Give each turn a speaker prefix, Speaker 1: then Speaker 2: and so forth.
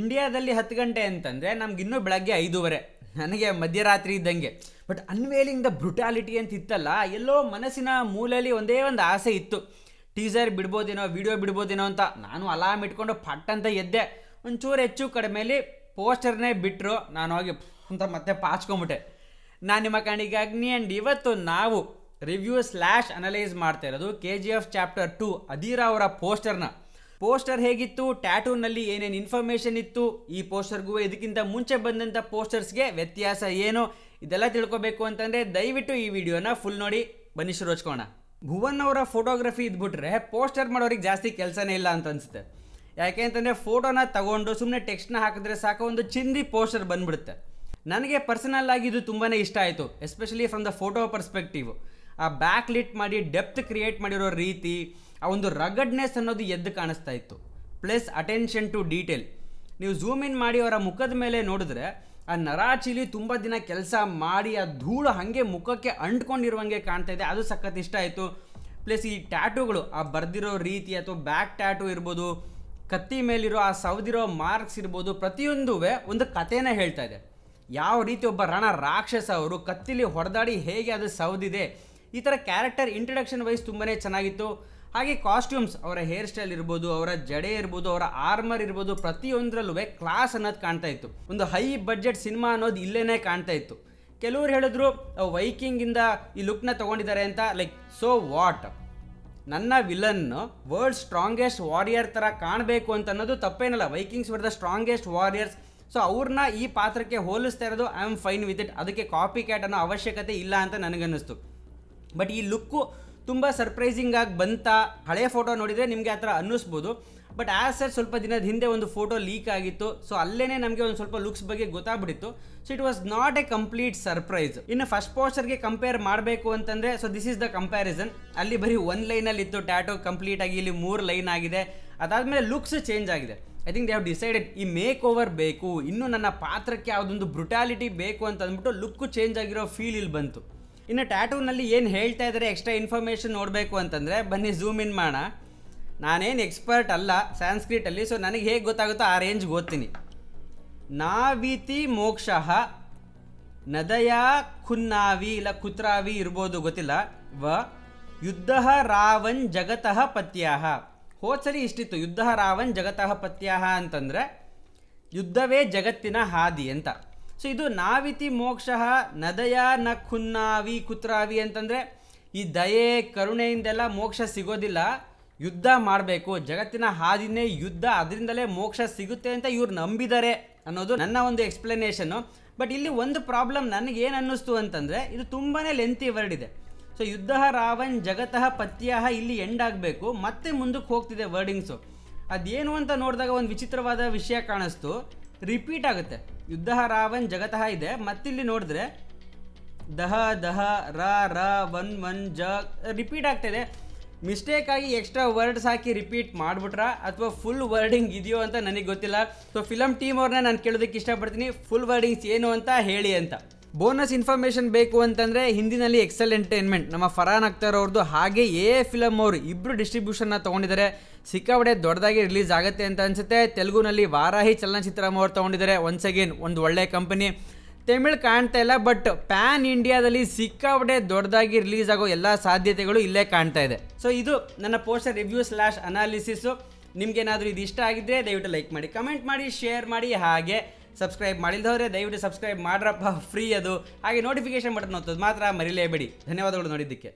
Speaker 1: ಇಂಡಿಯಾದಲ್ಲಿ ಹತ್ತು ಗಂಟೆ ಅಂತಂದರೆ ನಮಗಿನ್ನೂ ಬೆಳಗ್ಗೆ ಐದೂವರೆ ನನಗೆ ಮಧ್ಯರಾತ್ರಿ ಇದ್ದಂಗೆ ಬಟ್ ಅನ್ವೇಲಿಂಗ್ ದ ಬ್ರುಟಾಲಿಟಿ ಅಂತ ಇತ್ತಲ್ಲ ಎಲ್ಲೋ ಮನಸ್ಸಿನ ಮೂಲೆಯಲ್ಲಿ ಒಂದೇ ಒಂದು ಆಸೆ ಇತ್ತು ಟೀಸರ್ ಬಿಡ್ಬೋದೇನೋ ವಿಡಿಯೋ ಬಿಡ್ಬೋದೇನೋ ಅಂತ ನಾನು ಅಲಾರ್ಮ್ ಇಟ್ಕೊಂಡು ಪಟ್ಟಂತ ಎದ್ದೆ ಒಂಚೂರು ಹೆಚ್ಚು ಕಡಿಮೆಯಲ್ಲಿ ಪೋಸ್ಟರ್ನೇ ಬಿಟ್ಟರು ನಾನು ಹೋಗಿ ಅಂತ ಮತ್ತೆ ಪಾಚ್ಕೊಂಬಿಟ್ಟೆ ನಾನು ನಿಮ್ಮ ಕಣಿಗೆ ಅಗ್ನಿ ಆ್ಯಂಡ್ ಇವತ್ತು ನಾವು ರಿವ್ಯೂ ಸ್ಲ್ಯಾಶ್ ಅನಲೈಸ್ ಮಾಡ್ತಾ ಇರೋದು K G F chapter two Adheera ಅವರ ಪೋಸ್ಟರ್ನ ಪೋಸ್ಟರ್ ಹೇಗಿತ್ತು ಟ್ಯಾಟೂನಲ್ಲಿ ಏನೇನು ಇನ್ಫಾರ್ಮೇಷನ್ ಇತ್ತು ಈ ಪೋಸ್ಟರ್ಗೂ ಇದಕ್ಕಿಂತ ಮುಂಚೆ ಬಂದಂಥ ಪೋಸ್ಟರ್ಸ್ಗೆ ವ್ಯತ್ಯಾಸ ಏನು ಇದೆಲ್ಲ ತಿಳ್ಕೊಬೇಕು ಅಂತಂದರೆ ದಯವಿಟ್ಟು ಈ ವಿಡಿಯೋನ ಫುಲ್ ನೋಡಿ ಬನ್ನಿ ಶುರು ಭುವನ್ ಅವರ ಫೋಟೋಗ್ರಫಿ ಇದ್ಬಿಟ್ರೆ ಪೋಸ್ಟರ್ ಮಾಡೋರಿಗೆ ಜಾಸ್ತಿ ಕೆಲಸನೇ ಇಲ್ಲ ಅಂತ ಅನಿಸುತ್ತೆ ಯಾಕೆ ಅಂತಂದರೆ ಫೋಟೋನ ತಗೊಂಡು ಸುಮ್ಮನೆ ಟೆಕ್ಸ್ಟ್ನ ಹಾಕಿದ್ರೆ ಸಾಕು ಒಂದು ಚಿಂದಿ ಪೋಸ್ಟರ್ ಬಂದ್ಬಿಡುತ್ತೆ ನನಗೆ ಪರ್ಸನಲ್ ಆಗಿ ಇದು ತುಂಬಾ ಇಷ್ಟ ಆಯಿತು especially from the photo perspective ಆ ಬ್ಯಾಕ್ ಲಿಟ್ ಮಾಡಿ ಡೆಪ್ತ್ ಕ್ರಿಯೇಟ್ ಮಾಡಿರೋ ರೀತಿ ಆ ಒಂದು ರಗಡ್ನೆಸ್ ಅನ್ನೋದು ಎದ್ದು ಕಾಣಿಸ್ತಾ ಇತ್ತು ಪ್ಲಸ್ ಅಟೆನ್ಷನ್ ಟು ಡೀಟೇಲ್ ನೀವು ಝೂಮ್ ಇನ್ ಮಾಡಿ ಅವರ ಮುಖದ ಮೇಲೆ ನೋಡಿದ್ರೆ ಆ ನರಾಚಿಲಿ ತುಂಬ ದಿನ ಕೆಲಸ ಮಾಡಿ ಆ ಧೂಳು ಹಾಗೆ ಮುಖಕ್ಕೆ ಅಂಟ್ಕೊಂಡಿರುವಂಗೆ ಕಾಣ್ತಾ ಇದೆ ಅದು ಸಖತ್ ಇಷ್ಟ ಆಯಿತು ಪ್ಲಸ್ ಈ ಟ್ಯಾಟೂಗಳು ಆ ಬರೆದಿರೋ ರೀತಿ ಅಥವಾ ಬ್ಯಾಕ್ ಟ್ಯಾಟೂ ಇರ್ಬೋದು ಕತ್ತಿ ಮೇಲಿರೋ ಆ ಸೌದಿರೋ ಮಾರ್ಕ್ಸ್ ಇರ್ಬೋದು ಪ್ರತಿಯೊಂದೂ ಒಂದು ಕಥೆನೇ ಹೇಳ್ತಾ ಇದೆ ಯಾವ ರೀತಿ ಒಬ್ಬ ರಣ ರಾಕ್ಷಸ ಅವರು ಕತ್ತಿಲಿ ಹೊಡೆದಾಡಿ ಹೇಗೆ ಅದು ಸೌದಿದೆ ಈ ಥರ ಕ್ಯಾರೆಕ್ಟರ್ ಇಂಟ್ರಡಕ್ಷನ್ ವೈಸ್ ತುಂಬಾ ಚೆನ್ನಾಗಿತ್ತು ಹಾಗೆ ಕಾಸ್ಟ್ಯೂಮ್ಸ್ ಅವರ ಹೇರ್ ಸ್ಟೈಲ್ ಇರ್ಬೋದು ಅವರ ಜಡೆ ಇರ್ಬೋದು ಅವರ ಆರ್ಮರ್ ಇರ್ಬೋದು ಪ್ರತಿಯೊಂದರಲ್ಲೂ ಕ್ಲಾಸ್ ಅನ್ನೋದು ಕಾಣ್ತಾ ಇತ್ತು ಒಂದು ಹೈ ಬಜೆಟ್ ಸಿನಿಮಾ ಅನ್ನೋದು ಇಲ್ಲೇ ಕಾಣ್ತಾ ಇತ್ತು ಕೆಲವರು ಹೇಳಿದ್ರು ವೈಕಿಂಗಿಂದ ಈ ಲುಕ್ನ ತೊಗೊಂಡಿದ್ದಾರೆ ಅಂತ ಲೈಕ್ ಸೋ ವಾಟ್ ನನ್ನ ವಿಲನ್ ವರ್ಲ್ಡ್ ಸ್ಟ್ರಾಂಗೆಸ್ಟ್ ವಾರಿಯರ್ ಥರ ಕಾಣಬೇಕು ಅಂತ ಅನ್ನೋದು ತಪ್ಪೇನಲ್ಲ Vikings were the strongest warriors so ಅವ್ರನ್ನ ಈ ಪಾತ್ರಕ್ಕೆ ಹೋಲಿಸ್ತಾ ಇರೋದು I am fine with it ಅದಕ್ಕೆ ಕಾಪಿ ಕ್ಯಾಟ್ ಅನ್ನೋ ಅವಶ್ಯಕತೆ ಇಲ್ಲ ಅಂತ ನನಗನ್ನಿಸ್ತು ಬಟ್ ಈ ಲುಕ್ಕು ತುಂಬ ಸರ್ಪ್ರೈಸಿಂಗ್ ಆಗಿ ಬಂತ ಹಳೆಯ ಫೋಟೋ ನೋಡಿದರೆ ನಿಮಗೆ ಆ ಥರ ಅನ್ನಿಸ್ಬೋದು ಬಟ್ ಆ್ಯಸ್ ಸರ್ ಸ್ವಲ್ಪ ದಿನದ ಹಿಂದೆ ಒಂದು ಫೋಟೋ ಲೀಕ್ ಆಗಿತ್ತು ಸೊ ಅಲ್ಲೇ ನಮಗೆ ಒಂದು ಸ್ವಲ್ಪ ಲುಕ್ಸ್ ಬಗ್ಗೆ ಗೊತ್ತಾಗ್ಬಿಟ್ಟಿತ್ತು so it was not a complete surprise ಇನ್ನು ಫಸ್ಟ್ ಪೋಸ್ಟರ್ಗೆ ಕಂಪೇರ್ ಮಾಡಬೇಕು ಅಂತಂದರೆ so this is the comparison ಅಲ್ಲಿ ಬರೀ ಒಂದು ಲೈನಲ್ಲಿ ಇತ್ತು ಟ್ಯಾಟೋ ಕಂಪ್ಲೀಟ್ ಆಗಿ ಇಲ್ಲಿ ಮೂರು ಲೈನ್ ಆಗಿದೆ ಅದಾದಮೇಲೆ ಲುಕ್ಸ್ ಚೇಂಜ್ ಆಗಿದೆ I think they have decided ಈ ಮೇಕ್ ಓವರ್ ಬೇಕು ಇನ್ನೂ ನನ್ನ ಪಾತ್ರಕ್ಕೆ ಯಾವುದೊಂದು ಬ್ರುಟಾಲಿಟಿ ಬೇಕು ಅಂತ ಅಂದ್ಬಿಟ್ಟು ಲುಕ್ಕು ಚೇಂಜ್ ಆಗಿರೋ ಫೀಲ್ ಇಲ್ಲಿ ಬಂತು ಇನ್ನು ಟ್ಯಾಟೂನಲ್ಲಿ ಏನು ಹೇಳ್ತಾ ಇದ್ದಾರೆ ಎಕ್ಸ್ಟ್ರಾ ಇನ್ಫಾರ್ಮೇಷನ್ ನೋಡಬೇಕು ಅಂತಂದರೆ ಬನ್ನಿ ಝೂಮ್ ಇನ್ ಮಾಡ ನಾನೇನು ಎಕ್ಸ್ಪರ್ಟ್ ಅಲ್ಲ ಸ್ಯಾನ್ಸ್ಕ್ರಿಟಲ್ಲಿ ಸೊ ನನಗೆ ಹೇಗೆ ಗೊತ್ತಾಗುತ್ತೋ ಆ ರೇಂಜ್ ಓದ್ತೀನಿ ನಾವೀತಿ ಮೋಕ್ಷ ನದಯ ಖುನ್ನಾವಿ ಇಲ್ಲ ಕುತ್ರಾವಿ ಇರ್ಬೋದು ಗೊತ್ತಿಲ್ಲ ವ ಯುದ್ಧ ರಾವನ್ ಜಗತಃ ಪತ್ಯಾಹ ಹೋದ ಸರಿ ಇಷ್ಟಿತ್ತು ಯುದ್ಧ ರಾವನ್ ಜಗತಃ ಪತ್ಯಾಹ ಅಂತಂದರೆ ಯುದ್ಧವೇ ಜಗತ್ತಿನ ಹಾದಿ ಅಂತ ಸೊ ಇದು ನಾವಿತಿ ಮೋಕ್ಷ ನದಯ ನ ಖುನ್ನಾವಿ ಕುತ್ರಾವಿ ಅಂತಂದರೆ ಈ ದಯೆ ಕರುಣೆಯಿಂದೆಲ್ಲ ಮೋಕ್ಷ ಸಿಗೋದಿಲ್ಲ ಯುದ್ಧ ಮಾಡಬೇಕು ಜಗತ್ತಿನ ಹಾದಿನೇ ಯುದ್ಧ ಅದರಿಂದಲೇ ಮೋಕ್ಷ ಸಿಗುತ್ತೆ ಅಂತ ಇವ್ರು ನಂಬಿದ್ದಾರೆ ಅನ್ನೋದು ನನ್ನ ಒಂದು ಎಕ್ಸ್ಪ್ಲನೇಷನು ಬಟ್ ಇಲ್ಲಿ ಒಂದು ಪ್ರಾಬ್ಲಮ್ ನನಗೇನು ಅನ್ನಿಸ್ತು ಅಂತಂದರೆ ಇದು ತುಂಬಾ ಲೆಂತಿ ವರ್ಡ್ ಇದೆ ಸೊ ಯುದ್ಧ ರಾವಣ್ ಜಗತಃ ಪತ್ಯಹ ಇಲ್ಲಿ ಎಂಡ್ ಆಗಬೇಕು ಮತ್ತೆ ಮುಂದಕ್ಕೆ ಹೋಗ್ತಿದೆ ವರ್ಡಿಂಗ್ಸು ಅದೇನು ಅಂತ ನೋಡಿದಾಗ ಒಂದು ವಿಚಿತ್ರವಾದ ವಿಷಯ ಕಾಣಿಸ್ತು ರಿಪೀಟ್ ಆಗುತ್ತೆ ಯುದ್ಧ ರಾವನ್ ಜಗತಃ ಇದೆ ಮತ್ತಿಲ್ಲಿ ನೋಡಿದ್ರೆ ದಹ ದಹ ರ ರ ಒನ್ ಒನ್ ಜ ರಿಪೀಟ್ ಆಗ್ತಾಯಿದೆ ಮಿಸ್ಟೇಕಾಗಿ ಎಕ್ಸ್ಟ್ರಾ ವರ್ಡ್ಸ್ ಹಾಕಿ ರಿಪೀಟ್ ಮಾಡಿಬಿಟ್ರಾ ಅಥವಾ ಫುಲ್ ವರ್ಡಿಂಗ್ ಇದೆಯೋ ಅಂತ ನನಗೆ ಗೊತ್ತಿಲ್ಲ ಸೊ ಫಿಲಮ್ ಟೀಮ್ ಅವ್ರನ್ನ ನಾನು ಕೇಳೋದಕ್ಕೆ ಇಷ್ಟಪಡ್ತೀನಿ ಫುಲ್ ವರ್ಡಿಂಗ್ಸ್ ಏನು ಅಂತ ಹೇಳಿ ಅಂತ ಬೋನಸ್ ಇನ್ಫಾರ್ಮೇಶನ್ ಬೇಕು ಅಂತಂದರೆ ಹಿಂದಿನಲ್ಲಿ ಎಕ್ಸೆಲ್ ಎಂಟರ್ಟೈನ್ಮೆಂಟ್ ನಮ್ಮ ಫರಾನ್ ಅಖ್ತರ್ ಅವ್ರದ್ದು ಹಾಗೆ ಎ ಫಿಲಮ್ ಅವರು ಇಬ್ಬರು ಡಿಸ್ಟ್ರಿಬ್ಯೂಷನ್ನ ತಗೊಂಡಿದ್ದಾರೆ ಸಿಕ್ಕಾಪಡೆ ದೊಡ್ಡದಾಗಿ ರಿಲೀಸ್ ಆಗುತ್ತೆ ಅಂತ ಅನಿಸುತ್ತೆ ತೆಲುಗುನಲ್ಲಿ ವಾರಾಹಿ ಚಲನಚಿತ್ರ ಅವರು ತಗೊಂಡಿದ್ದಾರೆ ಒನ್ಸ್ ಅಗೇನ್ ಒಂದು ಒಳ್ಳೆಯ ಕಂಪನಿ ತಮಿಳ್ ಕಾಣ್ತಾ ಇಲ್ಲ ಬಟ್ ಪ್ಯಾನ್ ಇಂಡಿಯಾದಲ್ಲಿ ಸಿಕ್ಕಾಪಡೆ ದೊಡ್ಡದಾಗಿ ರಿಲೀಸ್ ಆಗೋ ಎಲ್ಲ ಸಾಧ್ಯತೆಗಳು ಇಲ್ಲೇ ಕಾಣ್ತಾ ಇದೆ ಸೊ ಇದು ನನ್ನ ಪೋಸ್ಟರ್ ರಿವ್ಯೂ ಸ್ಲ್ಯಾಶ್ ಅನಾಲಿಸಿಸು ನಿಮಗೇನಾದರೂ ಇದು ಇಷ್ಟ ಆಗಿದ್ರೆ ದಯವಿಟ್ಟು ಲೈಕ್ ಮಾಡಿ ಕಮೆಂಟ್ ಮಾಡಿ ಶೇರ್ ಮಾಡಿ ಹಾಗೆ ಸಬ್ಸ್ಕ್ರೈಬ್ ಮಾಡಿಲ್ದವರೇ ದಯವಿಟ್ಟು ಸಬ್ಸ್ಕ್ರೈಬ್ ಮಾಡ್ರಪ್ಪ ಫ್ರೀ ಅದು ಹಾಗೆ ನೋಟಿಫಿಕೇಶನ್ ಬಟನ್ ಒತ್ತೋದು ಮಾತ್ರ ಮರಿಲೇಬೇಡಿ ಧನ್ಯವಾದಗಳು ನೋಡಿದ್ದಕ್ಕೆ